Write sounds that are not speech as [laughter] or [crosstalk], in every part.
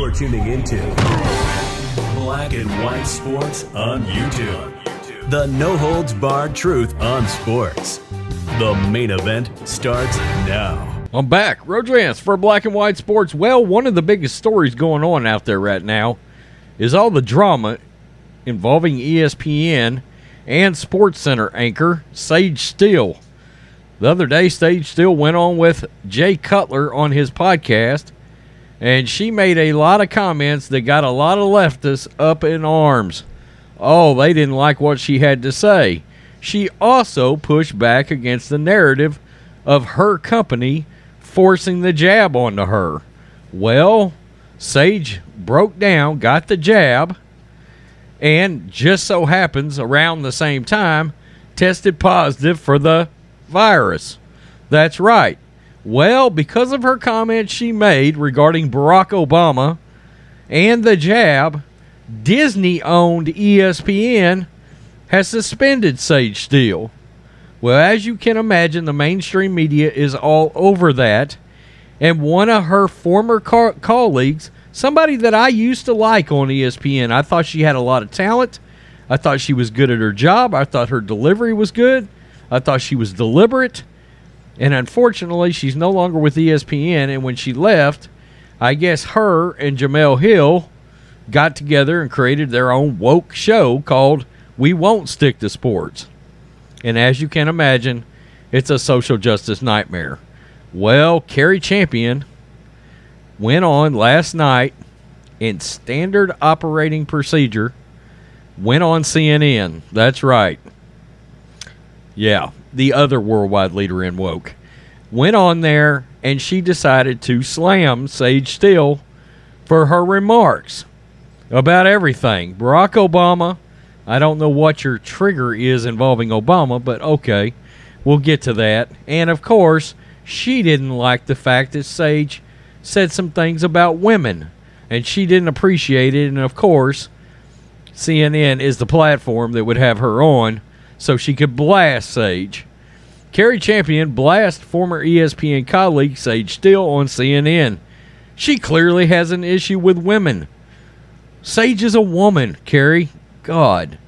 You're tuning into Black and White Sports on YouTube. The no holds barred truth on sports. The main event starts now. I'm back. Rodriguez for Black and White Sports. Well, one of the biggest stories going on out there right now is all the drama involving ESPN and Sports Center anchor Sage Steele. The other day, Sage Steele went on with Jay Cutler on his podcast and she made a lot of comments that got a lot of leftists up in arms. Oh, they didn't like what she had to say. She also pushed back against the narrative of her company forcing the jab onto her. Well, Sage broke down, got the jab, and just so happens around the same time tested positive for the virus. That's right. Well, because of her comments she made regarding Barack Obama and the jab, Disney owned ESPN has suspended Sage Steele. Well, as you can imagine, the mainstream media is all over that. And one of her former co colleagues, somebody that I used to like on ESPN, I thought she had a lot of talent. I thought she was good at her job. I thought her delivery was good. I thought she was deliberate. And unfortunately, she's no longer with ESPN. And when she left, I guess her and Jamel Hill got together and created their own woke show called We Won't Stick to Sports. And as you can imagine, it's a social justice nightmare. Well, Carrie Champion went on last night in standard operating procedure, went on CNN. That's right. Yeah, the other worldwide leader in woke, went on there and she decided to slam Sage Steele for her remarks about everything. Barack Obama, I don't know what your trigger is involving Obama, but okay, we'll get to that. And of course, she didn't like the fact that Sage said some things about women, and she didn't appreciate it. And of course, CNN is the platform that would have her on so she could blast Sage. Carrie Champion blast former ESPN colleague Sage Steele on CNN. She clearly has an issue with women. Sage is a woman, Carrie. God.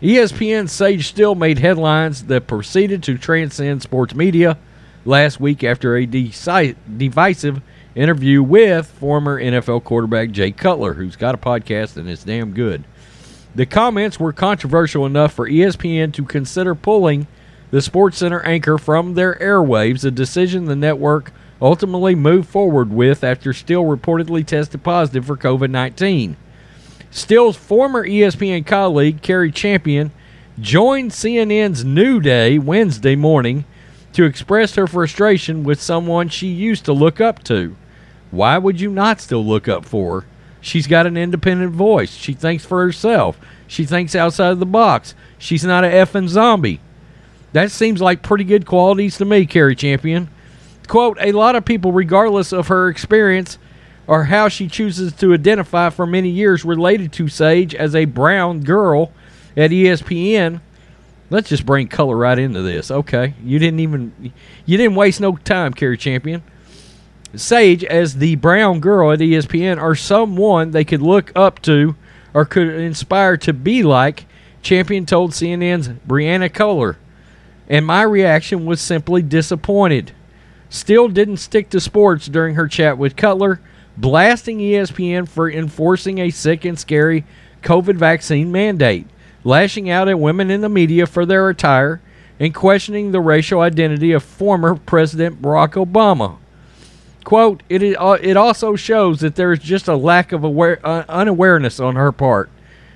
ESPN Sage Steele made headlines that proceeded to transcend sports media last week after a deci- divisive interview with former NFL quarterback Jay Cutler, who's got a podcast and is damn good. The comments were controversial enough for ESPN to consider pulling the Sports Center anchor from their airwaves, a decision the network ultimately moved forward with after Still reportedly tested positive for COVID 19. Still's former ESPN colleague, Kerry Champion, joined CNN's New Day Wednesday morning to express her frustration with someone she used to look up to. Why would you not still look up for her? She's got an independent voice. She thinks for herself. She thinks outside of the box. She's not an effing zombie. That seems like pretty good qualities to me, Carrie Champion. Quote, a lot of people, regardless of her experience or how she chooses to identify for many years, related to Sage as a brown girl at ESPN. Let's just bring color right into this. Okay. You didn't even you didn't waste no time, Carrie Champion. Sage as the brown girl at ESPN or someone they could look up to or could inspire to be like, Champion told CNN's Brianna Kohler. And my reaction was simply disappointed. Still didn't stick to sports during her chat with Cutler, blasting ESPN for enforcing a sick and scary COVID vaccine mandate, lashing out at women in the media for their attire, and questioning the racial identity of former President Barack Obama. Quote, it, uh, it also shows that there is just a lack of aware, uh, unawareness on her part,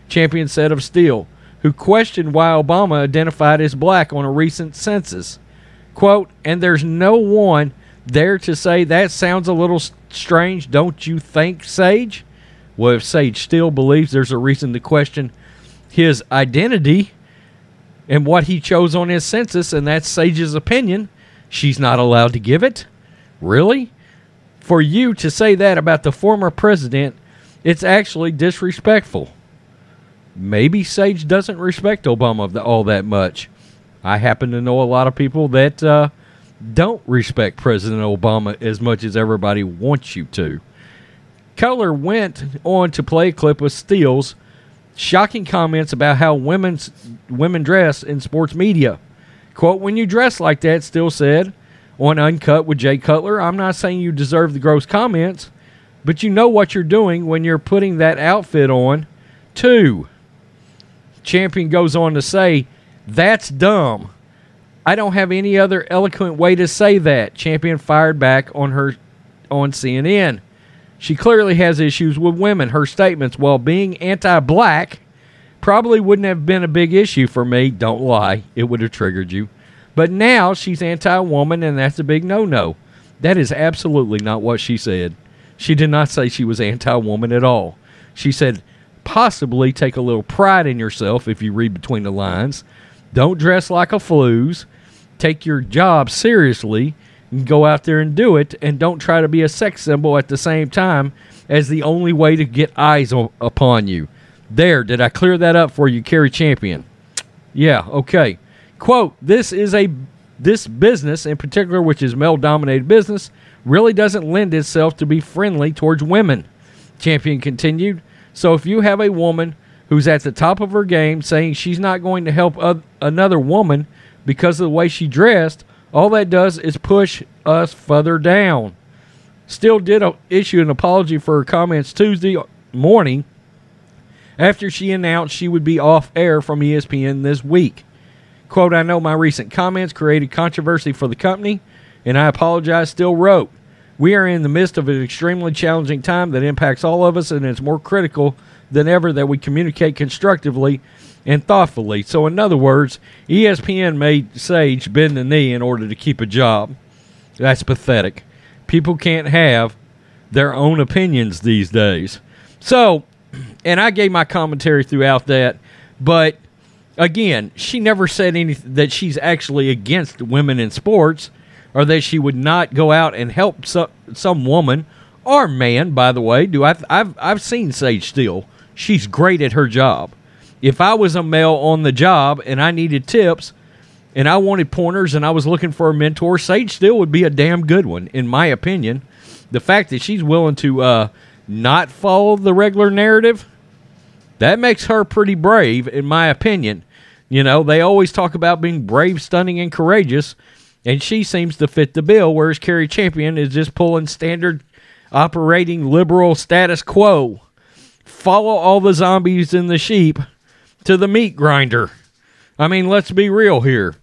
Champion said of Steele, who questioned why Obama identified as black on a recent census. Quote, and there's no one there to say that sounds a little strange, don't you think, Sage? Well, if Sage still believes there's a reason to question his identity and what he chose on his census, and that's Sage's opinion, she's not allowed to give it? Really? for you to say that about the former president, it's actually disrespectful. Maybe Sage doesn't respect Obama all that much. I happen to know a lot of people that uh, don't respect President Obama as much as everybody wants you to. Keller went on to play a clip with Steele's shocking comments about how women's women dress in sports media. Quote, when you dress like that, Steele said, on Uncut with Jay Cutler. I'm not saying you deserve the gross comments, but you know what you're doing when you're putting that outfit on, too. Champion goes on to say, That's dumb. I don't have any other eloquent way to say that. Champion fired back on her on CNN. She clearly has issues with women. Her statements, while being anti black, probably wouldn't have been a big issue for me. Don't lie, it would have triggered you. But now she's anti woman, and that's a big no no. That is absolutely not what she said. She did not say she was anti woman at all. She said, possibly take a little pride in yourself if you read between the lines. Don't dress like a flues. Take your job seriously and go out there and do it. And don't try to be a sex symbol at the same time as the only way to get eyes o- upon you. There, did I clear that up for you, Kerry Champion? Yeah, okay. Quote, this is a this business in particular, which is male dominated business, really doesn't lend itself to be friendly towards women. Champion continued. So if you have a woman who's at the top of her game saying she's not going to help another woman because of the way she dressed, all that does is push us further down. Still did issue an apology for her comments Tuesday morning after she announced she would be off air from ESPN this week. Quote, I know my recent comments created controversy for the company, and I apologize, still wrote. We are in the midst of an extremely challenging time that impacts all of us, and it's more critical than ever that we communicate constructively and thoughtfully. So, in other words, ESPN made Sage bend the knee in order to keep a job. That's pathetic. People can't have their own opinions these days. So, [clears throat] and I gave my commentary throughout that, but again, she never said anything that she's actually against women in sports or that she would not go out and help so, some woman or man, by the way. Do I I've I've seen Sage Steele. She's great at her job. If I was a male on the job and I needed tips and I wanted pointers and I was looking for a mentor, Sage Steele would be a damn good one in my opinion. The fact that she's willing to uh, not follow the regular narrative that makes her pretty brave, in my opinion. You know, they always talk about being brave, stunning, and courageous, and she seems to fit the bill, whereas Carrie Champion is just pulling standard operating liberal status quo. Follow all the zombies and the sheep to the meat grinder. I mean, let's be real here.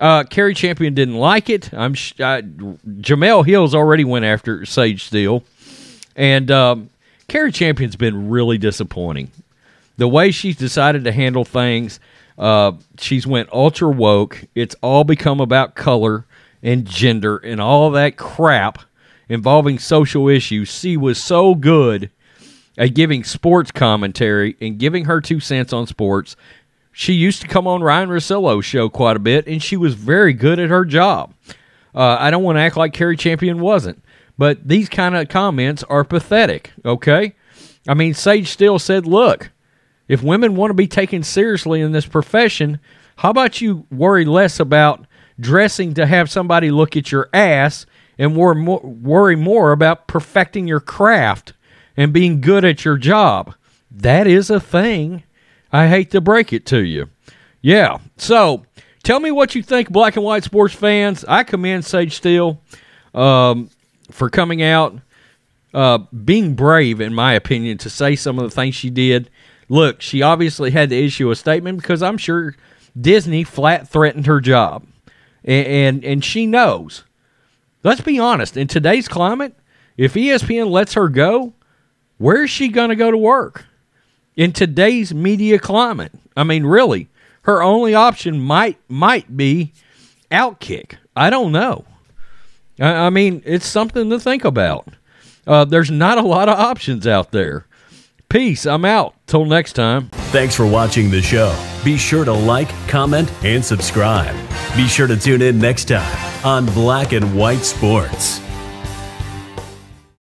Uh, Carrie Champion didn't like it. I'm sh- I, Jamel Hill's already went after Sage Steele, and um, Carrie Champion's been really disappointing the way she's decided to handle things, uh, she's went ultra woke. It's all become about color and gender and all that crap involving social issues. She was so good at giving sports commentary and giving her two cents on sports. She used to come on Ryan Rossillo's show quite a bit, and she was very good at her job. Uh, I don't want to act like Carrie Champion wasn't, but these kind of comments are pathetic, okay? I mean, Sage still said, look, if women want to be taken seriously in this profession, how about you worry less about dressing to have somebody look at your ass and more, worry more about perfecting your craft and being good at your job? That is a thing. I hate to break it to you. Yeah. So tell me what you think, black and white sports fans. I commend Sage Steele um, for coming out, uh, being brave, in my opinion, to say some of the things she did. Look, she obviously had to issue a statement because I'm sure Disney flat threatened her job. And, and, and she knows. Let's be honest, in today's climate, if ESPN lets her go, where is she going to go to work? In today's media climate, I mean, really, her only option might might be outkick. I don't know. I, I mean, it's something to think about. Uh, there's not a lot of options out there. Peace. I'm out. Till next time. Thanks for watching the show. Be sure to like, comment, and subscribe. Be sure to tune in next time on Black and White Sports.